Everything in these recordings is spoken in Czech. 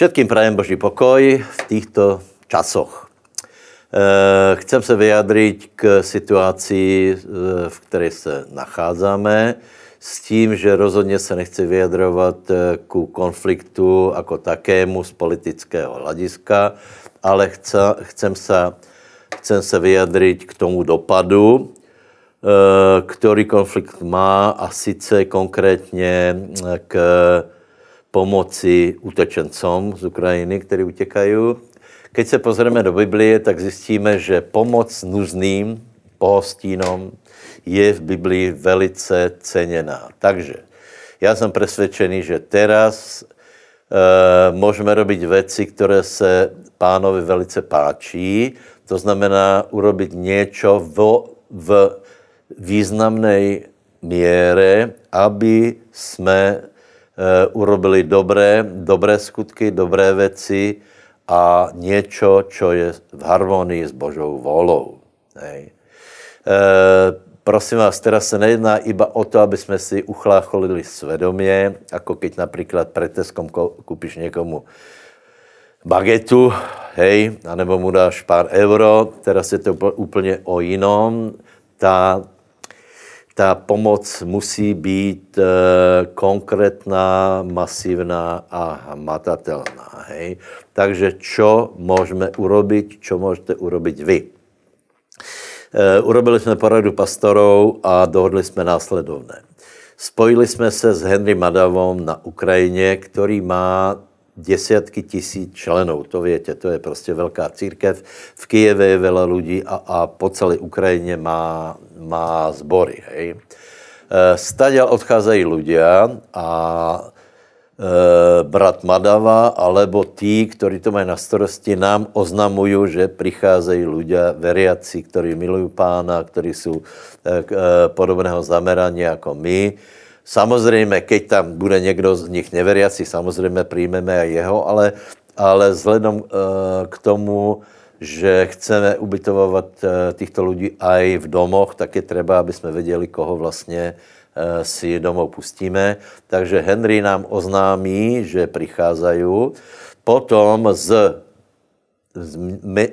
Všetkým prajem Boží pokoj v týchto časoch. Eh, chcem se vyjadřit k situaci, eh, v které se nacházíme, s tím, že rozhodně se nechci vyjadrovat eh, ku konfliktu jako takému z politického hlediska, ale chcem, se, chcem se vyjadřit k tomu dopadu, který konflikt má a sice konkrétně k pomoci utečencům z Ukrajiny, kteří utěkají. Keď se pozrieme do Biblie, tak zjistíme, že pomoc nuzným pohostínom je v Biblii velice ceněná. Takže já jsem přesvědčený, že teraz e, můžeme robiť věci, které se pánovi velice páčí. To znamená urobiť něco v, v významnej míře, aby jsme Eh, urobili dobré, dobré skutky, dobré věci a něco, co je v harmonii s Božou volou. Hej. E, prosím vás, teraz se nejedná iba o to, aby jsme si uchlácholili svedomě, jako keď například před Teskom koupíš někomu bagetu, hej, anebo mu dáš pár euro, teraz je to úplně o jinom, ta ta pomoc musí být e, konkrétná, masivná a hmatatelná. Hej? Takže co můžeme urobit, co můžete urobit vy. E, urobili jsme poradu pastorů a dohodli jsme následovné. Spojili jsme se s Henry Madavom na Ukrajině, který má desiatky tisíc členů. To viete, to je prostě velká církev. V Kijeve je veľa lidí a, a po celé Ukrajině má, má zbory. Hej. Eh, staděl odcházejí ľudia a e, brat Madava alebo tí, kteří to mají na starosti, nám oznamují, že přicházejí ľudia veriaci, kteří milují pána, kteří jsou e, podobného zameraní jako my. Samozřejmě, keď tam bude někdo z nich neveriaci, samozřejmě přijmeme i jeho, ale, ale vzhledem eh, k tomu, že chceme ubytovat eh, těchto lidí i v domoch, tak je třeba, aby jsme věděli, koho vlastně eh, si domů pustíme. Takže Henry nám oznámí, že přicházejí. Potom z z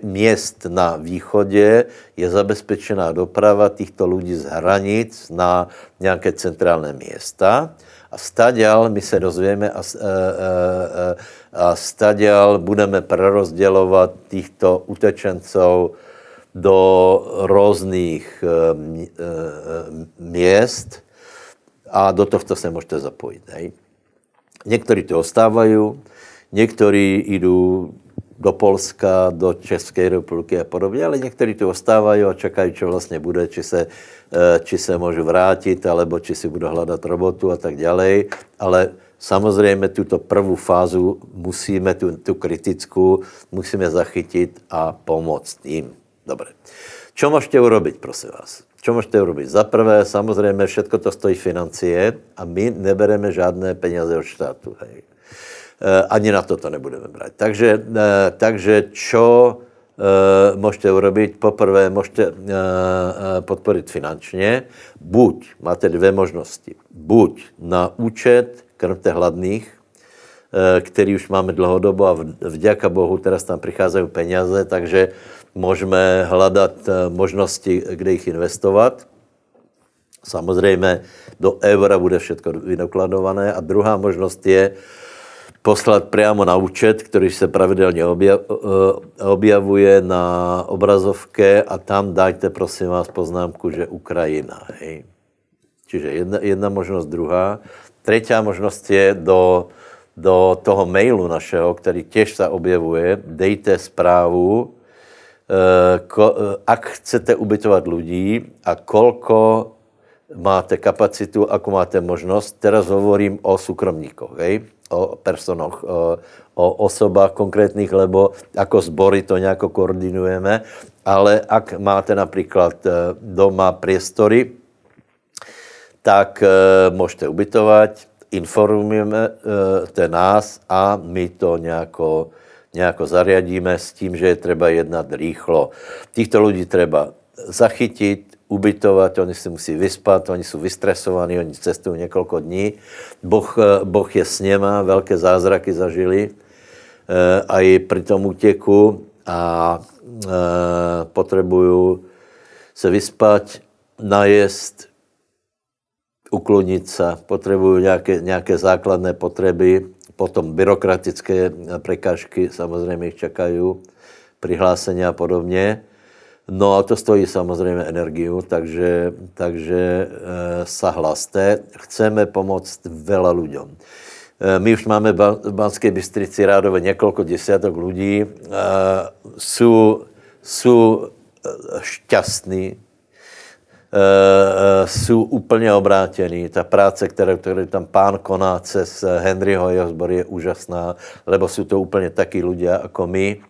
měst na východě je zabezpečená doprava těchto lidí z hranic na nějaké centrální města. A staděl, my se dozvíme a, e, e, e, a, a staděl budeme prerozdělovat těchto utečenců do různých měst a do tohto se můžete zapojit. Hej? Některý to ostávají, někteří jdou do Polska, do České republiky a podobně, ale někteří tu ostávají a čekají, co vlastně bude, či se, eh, či se můžu vrátit, alebo či si budu hledat robotu a tak dále. Ale samozřejmě tuto prvou fázu musíme, tu, tu kritickou, musíme zachytit a pomoct jim. Dobře. Co můžete urobit, prosím vás? Co můžete urobit? Za prvé, samozřejmě, všechno to stojí financie a my nebereme žádné peníze od štátu. Hej. Eh, ani na to to nebudeme brát. Takže, eh, takže čo eh, můžete urobiť? Poprvé můžete podporit finančně. Buď, máte dvě možnosti, buď na účet Krmte hladných, který už máme dlouhodobo a vďaka Bohu teraz tam přicházejí peníze, takže můžeme hledat možnosti, kde jich investovat. Samozřejmě do eura bude všechno vynokladované A druhá možnost je, poslat přímo na účet, který se pravidelně eh, objavuje na obrazovke a tam dajte, prosím vás, poznámku, že Ukrajina. Hej. Čiže jedna, jedna možnost, druhá. Třetí možnost je do, do toho mailu našeho, který těž se objevuje, dejte zprávu, eh, ko, eh, ak chcete ubytovat lidí a kolko máte kapacitu, ako máte možnost. Teraz hovorím o súkromníkoch, hej? o personoch, o, o osobách konkrétnych, lebo ako zbory to nejako koordinujeme, ale ak máte napríklad e, doma priestory, tak e, môžete ubytovať, informujeme e, te nás a my to nejako, nejako zariadíme s tím, že je treba jednat rýchlo. Týchto ľudí treba zachytit, ubytovat, oni si musí vyspat, oni jsou vystresovaní, oni cestují několik dní. Boh, eh, boh je s něma, velké zázraky zažili e, a i při tom útěku a e, potřebují se vyspat, najest, uklonit se, potřebují nějaké, nějaké základné potřeby, potom byrokratické překážky samozřejmě jich čekají, přihlášení a podobně. No a to stojí samozřejmě energiu, takže, takže eh, sa hlaste. Chceme pomoct vela ľuďom. Eh, my už máme v Banské Bystrici rádové několik desiatok lidí. Jsou, jsou šťastní, jsou eh, úplně obrátení. Ta práce, kterou, kterou tam pán koná cez Henryho jeho zbor je úžasná, lebo jsou to úplně taky lidé jako my.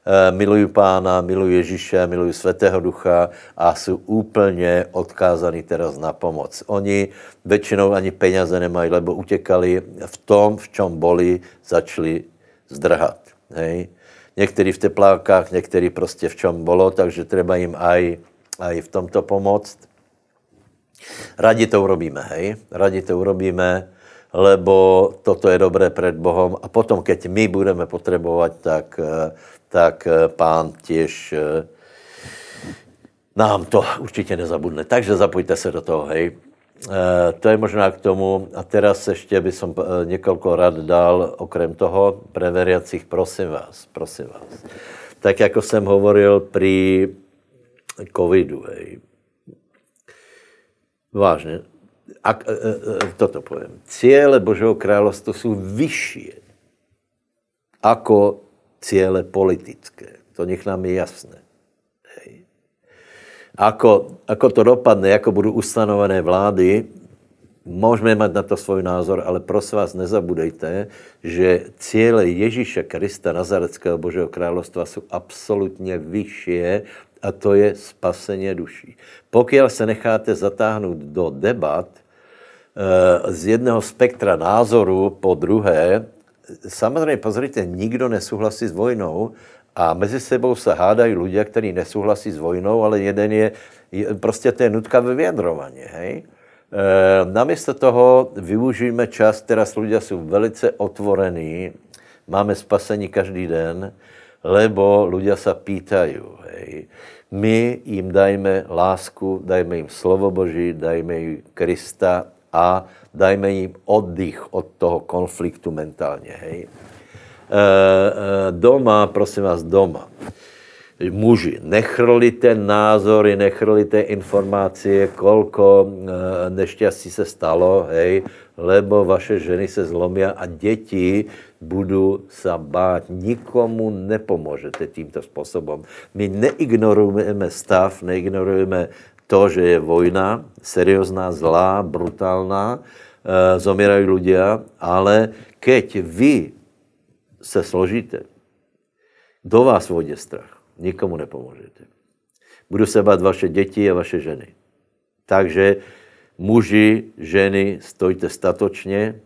Eh, miluju pána, miluju Ježíše, miluju Svatého Ducha a jsou úplně odkázaní teraz na pomoc. Oni většinou ani peněze nemají, lebo utěkali v tom, v čem boli, začali zdrhat. Hej? Někteří v teplákách, někteří prostě v čem bylo, takže třeba jim aj, aj v tomto pomoct. Radi to urobíme, hej? Radi to urobíme lebo toto je dobré pred Bohom. A potom, keď my budeme potrebovať, tak, tak eh, pán tiež eh, nám to určitě nezabudne. Takže zapojte se do toho, hej. Eh, to je možná k tomu. A teraz ještě by som několik rad dal, okrem toho, pre veriacich, prosím vás, prosím vás. Tak jako jsem hovoril pri covidu, hej. Vážně, a, a, e, a e, e, toto poviem, ciele Božieho kráľovstva sú vyššie ako ciele politické. To nech nám je jasné. Ako, ako to dopadne, ako budou ustanovené vlády, Můžeme mít na to svůj názor, ale prosím vás, nezabudejte, že cíle Ježíše Krista, Nazareckého Božího královstva, jsou absolutně vyšší a to je spaseně duší. Pokud se necháte zatáhnout do debat eh, z jednoho spektra názoru po druhé, samozřejmě pozrite, nikdo nesouhlasí s vojnou, a mezi sebou se hádají lidé, kteří nesouhlasí s vojnou, ale jeden je, prostě to je nutka vyjadrovaně, hej? Eh, namiesto toho využijeme čas, teraz ľudia sú velice otvorení, máme spasení každý den, lebo ľudia sa pýtajú. Hej. My jim dajme lásku, dajme jim slovo Boží, dajme jim Krista a dajme jim oddych od toho konfliktu mentálně. Hej. E, e, doma, prosím vás, doma muži, nechrlite názory, nechrlite informace, kolko eh, nešťastí se stalo, hej, lebo vaše ženy se zlomí a děti budou se bát. Nikomu nepomůžete tímto způsobem. My neignorujeme stav, neignorujeme to, že je vojna, seriózná, zlá, brutálna, eh, zomírají ľudia, ale keď vy se složíte, do vás vodě strach nikomu nepomůžete. Budu se bát vaše děti a vaše ženy. Takže muži, ženy, stojte statočně,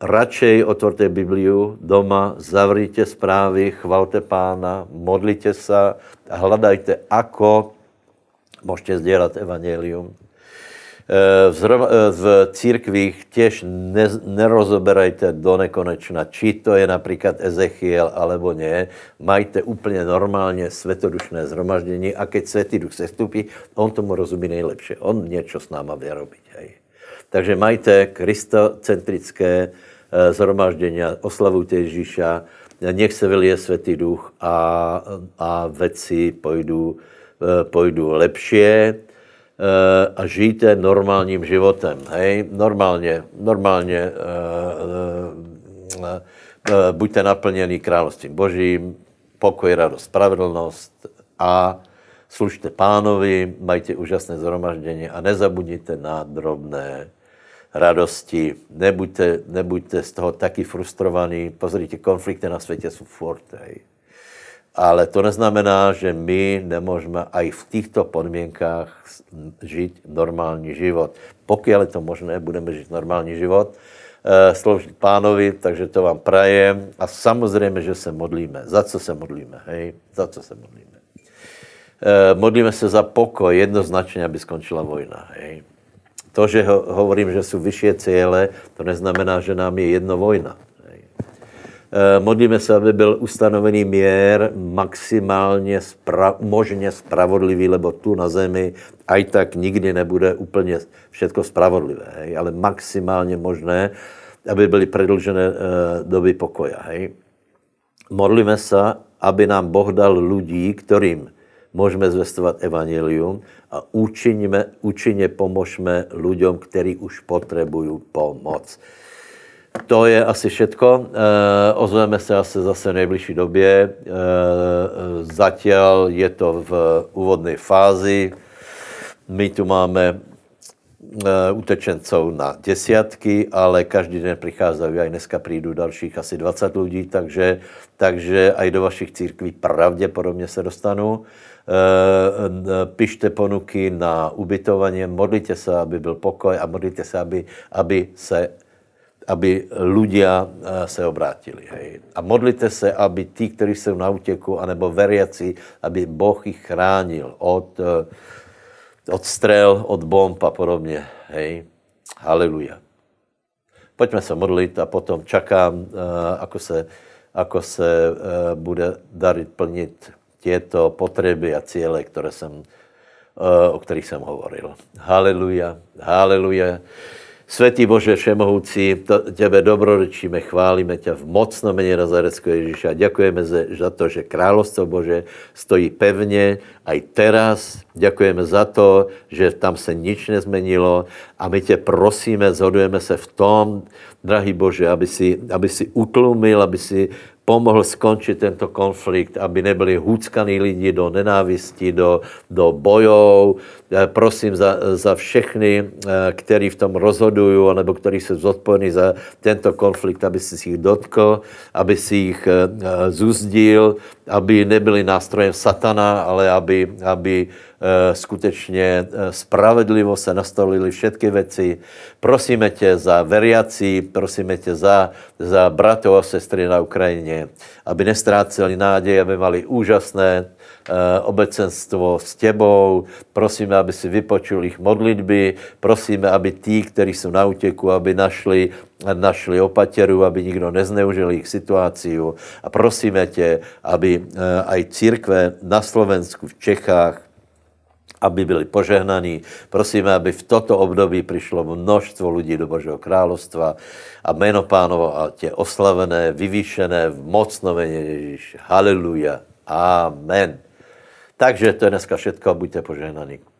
radšej otvorte Bibliu doma, zavrite zprávy, chvalte pána, modlite se a hledajte, ako můžete sdělat evangelium. Eh, v eh, církvích těž ne, nerozoberajte do nekonečna, či to je například Ezechiel, alebo ne. Majte úplně normálně svetodušné zhromaždění a keď Světý duch se vstupí, on tomu rozumí nejlepší. On něco s náma robiť. Hej. Takže majte kristocentrické eh, zhromaždění, oslavujte Ježíša, nech se vylije Světý duch a, a věci pojdu, pojdu lepšie Eh, a žijte normálním životem. Hej? Normálně, normálně eh, eh, buďte naplněni královstvím božím, pokoj, radost, spravedlnost a služte pánovi, majte úžasné zhromaždění a nezabudněte na drobné radosti. Nebuďte, nebuďte z toho taky frustrovaní. Pozrite, konflikty na světě jsou furt. Hej ale to neznamená, že my nemůžeme i v těchto podmínkách žít normální život. Pokud je to možné, budeme žít normální život, eh, sloužit pánovi, takže to vám prajem. A samozřejmě, že se modlíme. Za co se modlíme, hej? Za co se modlíme? Eh, modlíme se za pokoj, jednoznačně, aby skončila vojna, hej? To, že ho, hovorím, že jsou vyšší cíle, to neznamená, že nám je jedno vojna. Eh, modlíme se, aby byl ustanovený mír maximálně spra- možně spravodlivý, lebo tu na zemi aj tak nikdy nebude úplně všetko spravodlivé, hej, ale maximálně možné, aby byly predlžené e, eh, doby pokoja. Hej. Modlíme se, aby nám Boh dal lidí, kterým můžeme zvestovat evangelium a učiníme, účinně pomožme lidem, kteří už potřebují pomoc to je asi všetko. E, ozveme se asi zase v nejbližší době. E, eh, zatím je to v úvodné fázi. My tu máme eh, utečencov na desiatky, ale každý den přicházejí, a i dneska přijdu dalších asi 20 lidí, takže, takže aj do vašich církví pravděpodobně se dostanu. E, pište ponuky na ubytování, modlite se, aby byl pokoj a modlite se, aby, aby se aby ľudia eh, se obrátili. Hej. A modlite se, aby ti, kteří jsou na útěku, anebo veriaci, aby Boh jich chránil od, eh, od strel, od bomb a podobně. Hej. Haleluja. Pojďme se modlit a potom čakám, eh, ako se, ako se bude darit plnit těto potřeby a cíle, které jsem, o kterých jsem hovoril. Haleluja, haleluja. Svetý Bože Všemohúci, to, tebe dobrorečíme, chválíme tě v mocno mene Nazareckého Ježíša. Děkujeme za to, že královstvo Bože stojí pevně aj teraz. Děkujeme za to, že tam se nič nezmenilo a my tě prosíme, zhodujeme se v tom, drahý Bože, aby si, aby si utlumil, aby si pomohl skončit tento konflikt, aby nebyli hůckaný lidi do nenávisti, do, do bojů. Eh, prosím za, za všechny, eh, kteří v tom rozhodují, nebo kteří jsou zodpovědní za tento konflikt, aby si jich dotkl, aby si jich eh, zuzdil, aby nebyli nástrojem satana, ale aby, aby Eh, skutečně eh, spravedlivo se nastolili všetky věci. Prosíme tě za veriaci, prosíme tě za, za bratov a sestry na Ukrajině, aby nestráceli nádej, aby mali úžasné eh, obecenstvo s tebou, prosíme, aby si vypočul jich modlitby, prosíme, aby tí, kteří jsou na útěku, aby našli, našli opatěru, aby nikdo nezneužil jejich situaci a prosíme tě, aby aj církve na Slovensku, v Čechách, aby byli požehnaní. Prosíme, aby v toto období přišlo množstvo lidí do Božího královstva a jméno pánovo a tě oslavené, vyvýšené v mocnoveně Ježíš. Haleluja. Amen. Takže to je dneska všetko buďte požehnaní.